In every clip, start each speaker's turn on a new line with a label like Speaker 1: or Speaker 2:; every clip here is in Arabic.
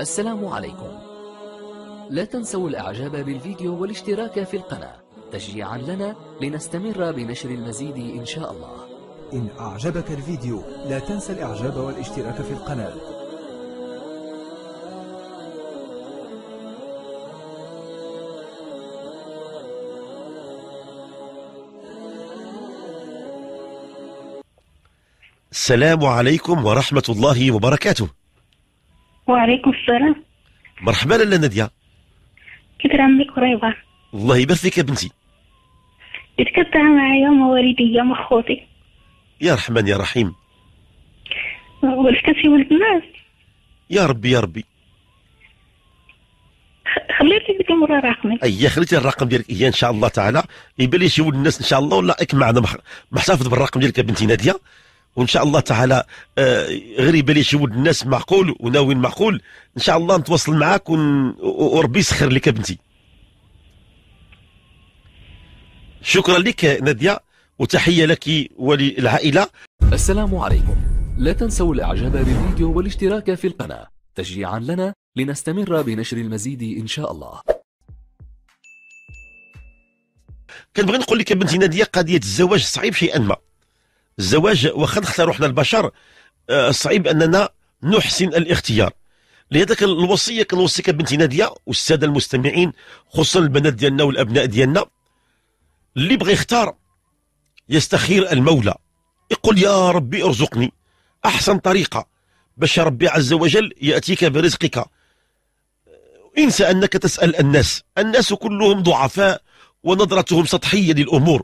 Speaker 1: السلام عليكم لا تنسوا الاعجاب بالفيديو والاشتراك في القناة تشجيعا لنا لنستمر بنشر المزيد ان شاء الله إن أعجبك الفيديو لا تنسى الإعجاب والاشتراك في القناة السلام عليكم ورحمة الله وبركاته وعليكم السلام مرحبا لاله ناديه كثر عمرك قريبه الله يبارك فيك يا بنتي يتقطع معايا مواليديا مع خوتي يا رحمن يا رحيم ولكتي ولد الناس يا ربي يا ربي خليتي ديك المره رقمك اي خليتي الرقم ديالك هي ان شاء الله تعالى يبان لي شي ولد الناس ان شاء الله ولا اك ما محتفظ بالرقم ديالك يا بنتي ناديه وان شاء الله تعالى آه، غريبه شي ود الناس معقول وناوي معقول ان شاء الله نتواصل معاك وربي يسخر لك بنتي شكرا لك ناديه وتحيه لك وللعائله السلام عليكم لا تنسوا الاعجاب بالفيديو والاشتراك في القناه تشجيعا لنا لنستمر بنشر المزيد ان شاء الله كنبغي نقول لك بنتي ناديه قضيه الزواج صعيب شيئا ما الزواج واخا نختاروا احنا البشر آه، صعيب اننا نحسن الاختيار لهذاك الوصيه كنوصيك بنتي ناديه والساده المستمعين خصوصا البنات ديالنا والابناء ديالنا اللي بغى يختار يستخير المولى يقول يا ربي ارزقني احسن طريقه باش ربي عز وجل ياتيك برزقك انسى انك تسال الناس الناس كلهم ضعفاء ونظرتهم سطحيه للامور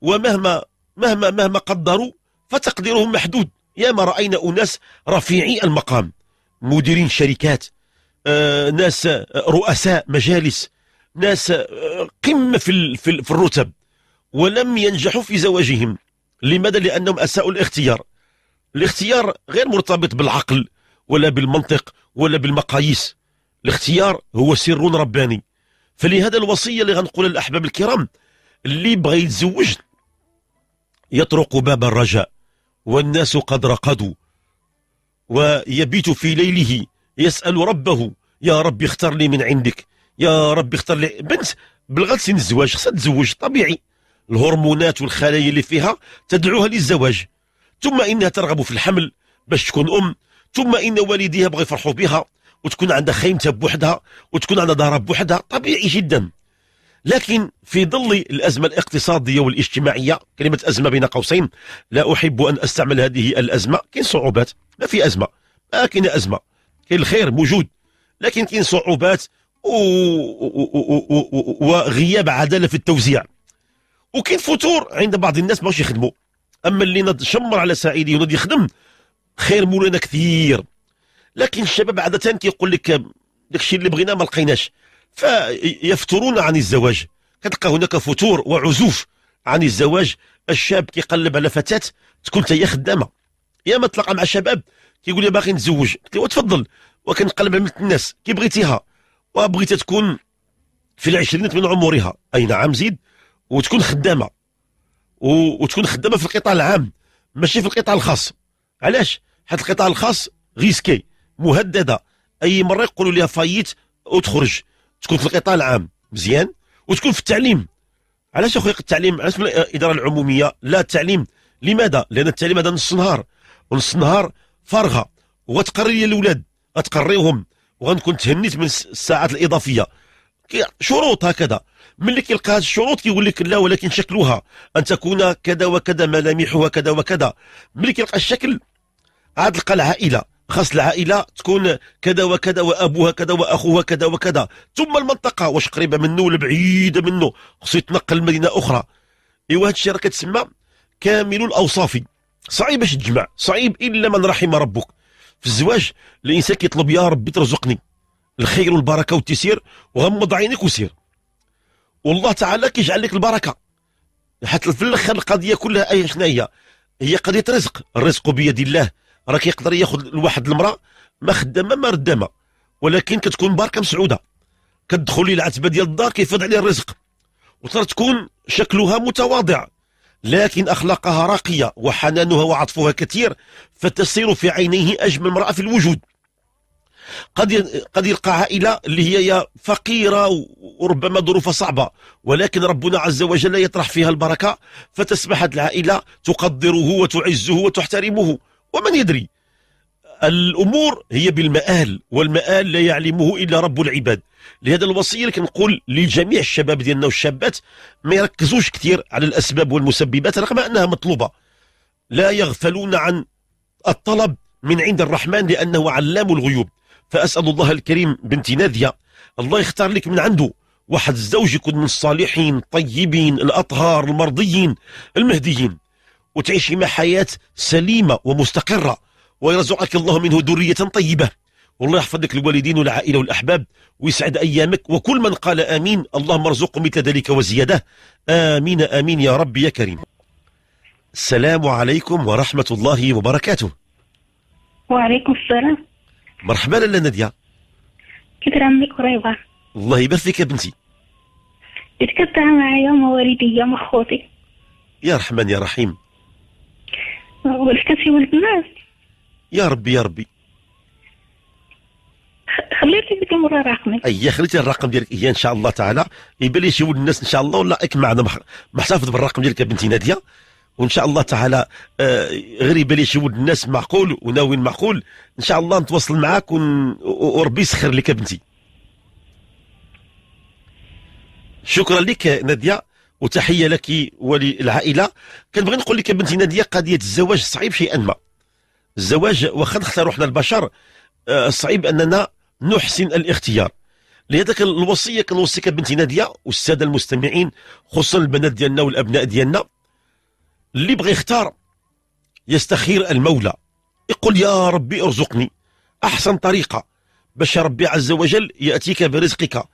Speaker 1: ومهما مهما مهما قدروا فتقديرهم محدود ياما رأينا أناس رفيعي المقام مديرين شركات آه، ناس آه، رؤساء مجالس ناس آه، قمة في, في, في الرتب ولم ينجحوا في زواجهم لماذا؟ لأنهم أساءوا الاختيار الاختيار غير مرتبط بالعقل ولا بالمنطق ولا بالمقاييس الاختيار هو سر رباني فلهذا الوصية اللي غنقولها للأحباب الكرام اللي بغى يتزوج يطرق باب الرجاء والناس قد رقدوا ويبيت في ليله يسأل ربه يا رب اختر لي من عندك يا رب اختر لي بنت بلغت سن الزواج خصها تزوج طبيعي الهرمونات والخلايا اللي فيها تدعوها للزواج ثم انها ترغب في الحمل باش تكون ام ثم ان والديها بغى يفرحوا بها وتكون عندها خيمتها بوحدها وتكون عندها دارها بوحدها طبيعي جدا لكن في ظل الأزمة الاقتصادية والاجتماعية كلمة أزمة بين قوسين لا أحب أن أستعمل هذه الأزمة كاين صعوبات ما في أزمة ما كاين أزمة كاين الخير موجود لكن كاين صعوبات و... و... وغياب عدالة في التوزيع وكاين فتور عند بعض الناس ماشي يخدموا أما اللي نض شمر على سعيدي ونض يخدم خير مولانا كثير لكن الشباب عادة كيقول لك داكشي اللي بغيناه ما لقيناش فيفترون عن الزواج كتلقى هناك فتور وعزوف عن الزواج الشاب كيقلب على فتاه تكون هي خدامه يا ما تلاقى مع شباب كيقول لي باغي نتزوج قلت له تفضل وكنقلب على الناس كي بغيتيها وبغيتها تكون في العشرينات من عمرها اي نعم زيد وتكون خدامه وتكون خدامه في القطاع العام ماشي في القطاع الخاص علاش حيت القطاع الخاص ريسكي مهدده اي مره يقولوا لها فايت وتخرج تكون في القطاع العام مزيان وتكون في التعليم علاش اخويا التعليم علاش الاداره العموميه لا التعليم لماذا لان التعليم هذا نص النهار ونص النهار فارغه وغتقري لي الاولاد غتقريهم وغنكون تهنيت من الساعات الاضافيه شروط هكذا ملي كيلقى هذه الشروط كيقول لك لا ولكن شكلها ان تكون كذا وكذا ملامحها كذا وكذا ملي كيلقى الشكل عاد تلقى العائله خاص العائله تكون كذا وكذا وابوها كذا واخوها كذا وكذا ثم المنطقه واش قريبه منه ولا بعيده منه خصو يتنقل لمدينه اخرى ايوا هذا الشيء راه كتسمى كامل الاوصاف صعيب باش تجمع صعيب الا من رحم ربك في الزواج الانسان كيطلب يا ربي ترزقني الخير والبركه والتيسير وغمض عينك وسير والله تعالى كيجعل لك البركه حتى في الاخر القضيه كلها اي شنو هي هي قضيه رزق الرزق بيد الله راه كيقدر ياخذ لواحد المراه ما خدامه ما ردامه ولكن كتكون باركه مسعوده كتدخل للعتبه ديال الدار كيفيض عليها الرزق وترى تكون شكلها متواضع لكن اخلاقها راقيه وحنانها وعطفها كثير فتصير في عينيه اجمل امراه في الوجود قد قد يلقى عائله اللي هي فقيره وربما ظروفها صعبه ولكن ربنا عز وجل يطرح فيها البركه فتسمح العائله تقدره وتعزه وتحترمه ومن يدري الأمور هي بالمآل والمآل لا يعلمه إلا رب العباد لهذا الوصية اللي كنقول لجميع الشباب ديالنا والشابات ما يركزوش كثير على الأسباب والمسببات رغم أنها مطلوبة لا يغفلون عن الطلب من عند الرحمن لأنه علام الغيوب فأسأل الله الكريم بنت نادية الله يختار لك من عنده واحد الزوج يكون من الصالحين الطيبين الأطهار المرضيين المهديين وتعيشي مع حياة سليمة ومستقرة ويرزقك الله منه ذرية طيبة والله يحفظ لك الوالدين والعائلة والأحباب ويسعد أيامك وكل من قال آمين اللهم ارزقه مثل ذلك وزيادة آمين آمين يا رب يا كريم السلام عليكم ورحمة الله وبركاته وعليكم السلام مرحبا لالا ناديه كترام عمك قريبه الله يبارك فيك يا بنتي يتكتع معايا يوم والدي يوم خوتي يا رحمن يا رحيم ولحكات في ولد الناس يا ربي يا ربي خليتي ديك المره رقمي اي خليتي الرقم ديالك هي ان شاء الله تعالى يبان لي شي ولد الناس ان شاء الله ولا اك معنا محتفظ بالرقم ديالك يا بنتي ناديه وان شاء الله تعالى آه، غير يبان لي شي ولد الناس معقول وناوي معقول ان شاء الله نتواصل معاك ون... وربي يسخر لك يا بنتي شكرا لك ناديه وتحيه لك وللعائله كنبغي نقول لك يا بنتي ناديه قضيه الزواج صعيب شيئا ما الزواج واخا نختاروا حنا البشر آه، صعيب اننا نحسن الاختيار لهذاك الوصيه كنوصيك بنتي ناديه والساده المستمعين خصوصا البنات ديالنا والابناء ديالنا اللي بغى يختار يستخير المولى يقول يا ربي ارزقني احسن طريقه باش ربي عز وجل ياتيك برزقك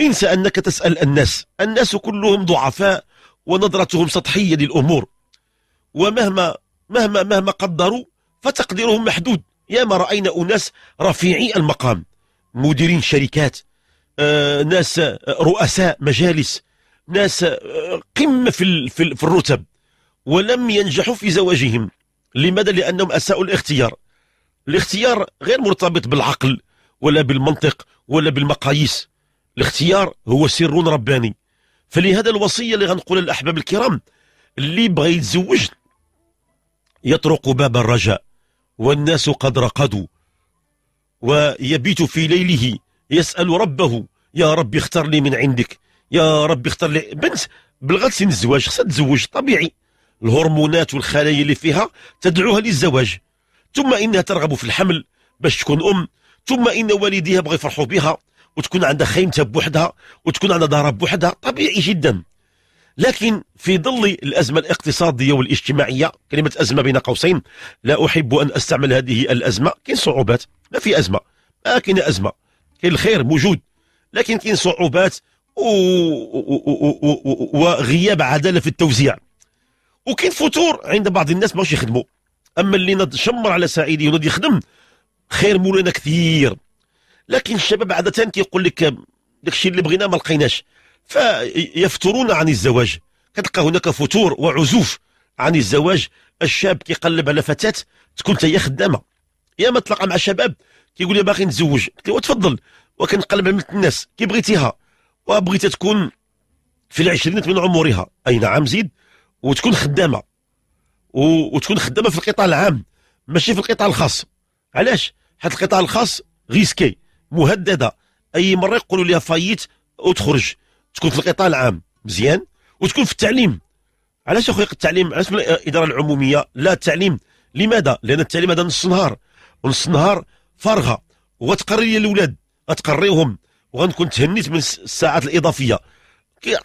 Speaker 1: انسى أنك تسأل الناس الناس كلهم ضعفاء ونظرتهم سطحية للأمور ومهما مهما مهما قدروا فتقديرهم محدود ياما رأينا أناس رفيعي المقام مديرين شركات آه، ناس آه، رؤساء مجالس ناس آه، قمة في, في الرتب ولم ينجحوا في زواجهم لماذا؟ لأنهم أساءوا الاختيار الاختيار غير مرتبط بالعقل ولا بالمنطق ولا بالمقاييس الاختيار هو سر رباني فلهذا الوصية اللي غنقول للأحباب الكرام اللي بغى يتزوج يطرق باب الرجاء والناس قد رقدوا ويبيت في ليله يسأل ربه يا رب اختر لي من عندك يا رب اختر لي بنت بلغت سن الزواج خصها تزوج طبيعي الهرمونات والخلايا اللي فيها تدعوها للزواج ثم انها ترغب في الحمل باش تكون ام ثم ان والديها بغى يفرحوا بها وتكون عندها خيمتها بوحدها وتكون عندها دارها بوحدها طبيعي جدا لكن في ظل الأزمة الاقتصادية والاجتماعية كلمة أزمة بين قوسين لا أحب أن أستعمل هذه الأزمة كاين صعوبات ما في أزمة ما كاين أزمة كاين الخير موجود لكن كاين صعوبات وغياب عدالة في التوزيع وكاين فتور عند بعض الناس ماهوش يخدموا اما اللي نتشمر على سعيدي ونض يخدم خير مولانا كثير لكن الشباب عادة كيقول لك داكشي اللي بغينا ما لقيناش فيفترون عن الزواج كتلقى هناك فتور وعزوف عن الزواج الشاب كيقلب على فتاة تكون هي خدامة يا ما تلاقى مع شباب كيقول لي باغي نتزوج قلت له تفضل وكنقلب على الناس كي بغيتيها وبغيتها تكون في العشرينات من عمرها اي نعم زيد وتكون خدامه وتكون خدامه في القطاع العام ماشي في القطاع الخاص علاش حيت القطاع الخاص ريسكي مهدده اي مره يقولوا لها فايت وتخرج تكون في القطاع العام مزيان وتكون في التعليم علاش اخويا التعليم علاش الاداره العموميه لا التعليم لماذا لان التعليم هذا نص نهار ونص نهار فارغه وغتقري لي الاولاد غتقريهم وغنكون تهنيت من الساعات الاضافيه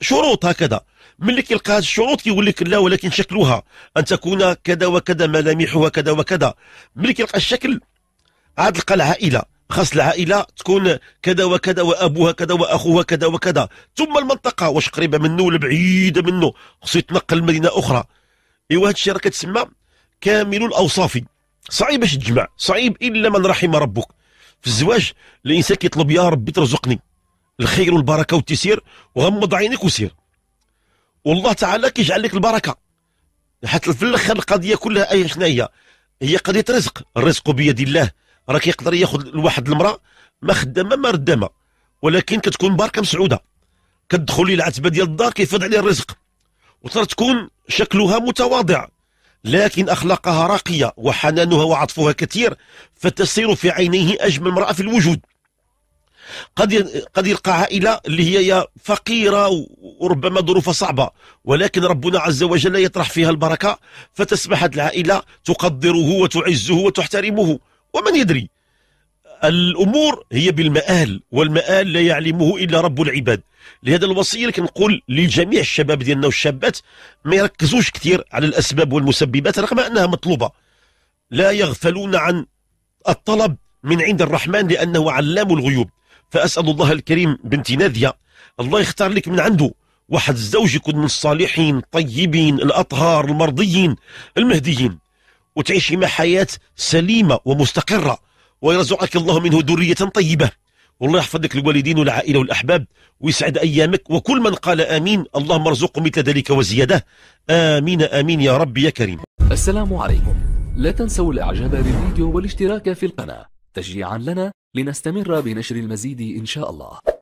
Speaker 1: شروط هكذا ملي كيلقى هذه الشروط كيقول لك لا ولكن شكلها ان تكون كذا وكذا ملامحها كذا وكذا ملي كيلقى الشكل عاد تلقى العائله خاص العائله تكون كذا وكذا وابوها كذا واخوها كذا وكذا ثم المنطقه واش قريبه منه ولا بعيده منه خصو يتنقل لمدينه اخرى ايوا هادشي الشيء راه كتسمى كامل الاوصاف صعيب باش تجمع صعيب الا من رحم ربك في الزواج الانسان كيطلب يا ربي ترزقني الخير والبركه والتيسير وغمض عينيك وسير والله تعالى كيجعل لك البركه حتى في الاخر القضيه كلها اي شنو هي هي قضيه رزق الرزق بيد الله راه كيقدر ياخذ لواحد المراه ما خدامه ما ردامه ولكن كتكون باركه مسعوده كتدخل للعتبه ديال الدار كيفاد عليها الرزق وتر تكون شكلها متواضع لكن اخلاقها راقيه وحنانها وعطفها كثير فتصير في عينيه اجمل امراه في الوجود قد قد يلقى عائله اللي هي فقيره وربما ظروفها صعبه ولكن ربنا عز وجل يطرح فيها البركه فتسمح العائله تقدره وتعزه وتحترمه ومن يدري الأمور هي بالمآل والمآل لا يعلمه إلا رب العباد لهذا الوصية كنقول لجميع الشباب ديالنا والشابات ما يركزوش كثير على الأسباب والمسببات رغم أنها مطلوبة لا يغفلون عن الطلب من عند الرحمن لأنه علام الغيوب فأسأل الله الكريم بنت نادية الله يختار لك من عنده واحد الزوج يكون من الصالحين الطيبين الأطهار المرضيين المهديين وتعيشي مع حياة سليمة ومستقرة ويرزقك الله منه ذرية طيبة والله يحفظ لك الوالدين والعائلة والأحباب ويسعد أيامك وكل من قال آمين اللهم ارزقه مثل ذلك وزيادة آمين آمين يا رب يا كريم السلام عليكم لا تنسوا الإعجاب بالفيديو والاشتراك في القناة تشجيعا لنا لنستمر بنشر المزيد إن شاء الله